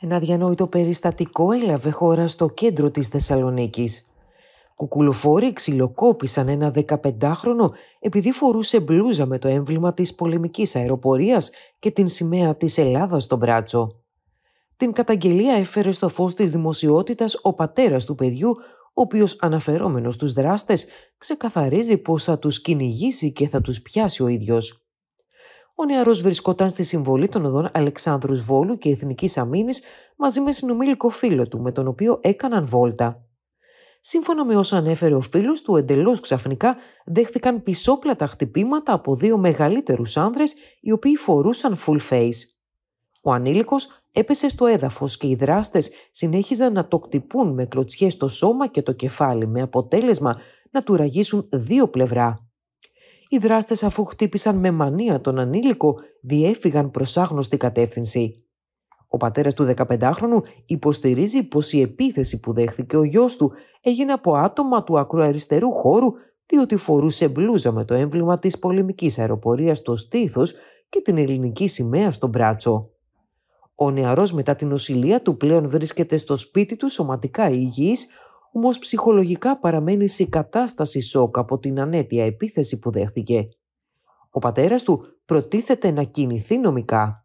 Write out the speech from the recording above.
Ένα διανόητο περιστατικό έλαβε χώρα στο κέντρο της Θεσσαλονίκης. Κουκουλοφόροι ξυλοκόπησαν ένα 15χρονο επειδή φορούσε μπλούζα με το έμβλημα της πολεμικής αεροπορίας και την σημαία της Ελλάδας στο μπράτσο. Την καταγγελία έφερε στο φως της δημοσιότητας ο πατέρας του παιδιού, ο οποίος αναφερόμενος στους δράστες ξεκαθαρίζει πως θα τους κυνηγήσει και θα τους πιάσει ο ίδιος ο νεαρός βρισκόταν στη συμβολή των οδών Αλεξάνδρου Βόλου και Εθνικής Αμήνης μαζί με συνομήλικο φίλο του, με τον οποίο έκαναν βόλτα. Σύμφωνα με όσα ανέφερε ο φίλος του, εντελώς ξαφνικά δέχθηκαν πισόπλατα χτυπήματα από δύο μεγαλύτερους άνδρες, οι οποίοι φορούσαν full face. Ο ανήλικος έπεσε στο έδαφος και οι δράστες συνέχιζαν να το κτυπούν με κλωτσιές στο σώμα και το κεφάλι, με αποτέλεσμα να του ραγίσουν δύο πλευρά οι δράστες αφού χτύπησαν με μανία τον ανήλικο διέφυγαν προς άγνωστη κατεύθυνση. Ο πατέρας του 15χρονου υποστηρίζει πως η επίθεση που δέχθηκε ο γιος του έγινε από άτομα του ακροαριστερού χώρου διότι φορούσε μπλούζα με το έμβλημα της πολεμικής αεροπορίας στο στήθος και την ελληνική σημαία στο μπράτσο. Ο νεαρός μετά την οσηλεία του πλέον βρίσκεται στο σπίτι του σωματικά υγιής, όμως ψυχολογικά παραμένει σε κατάσταση σοκ από την ανέτεια επίθεση που δέχθηκε. Ο πατέρας του προτίθεται να κινηθεί νομικά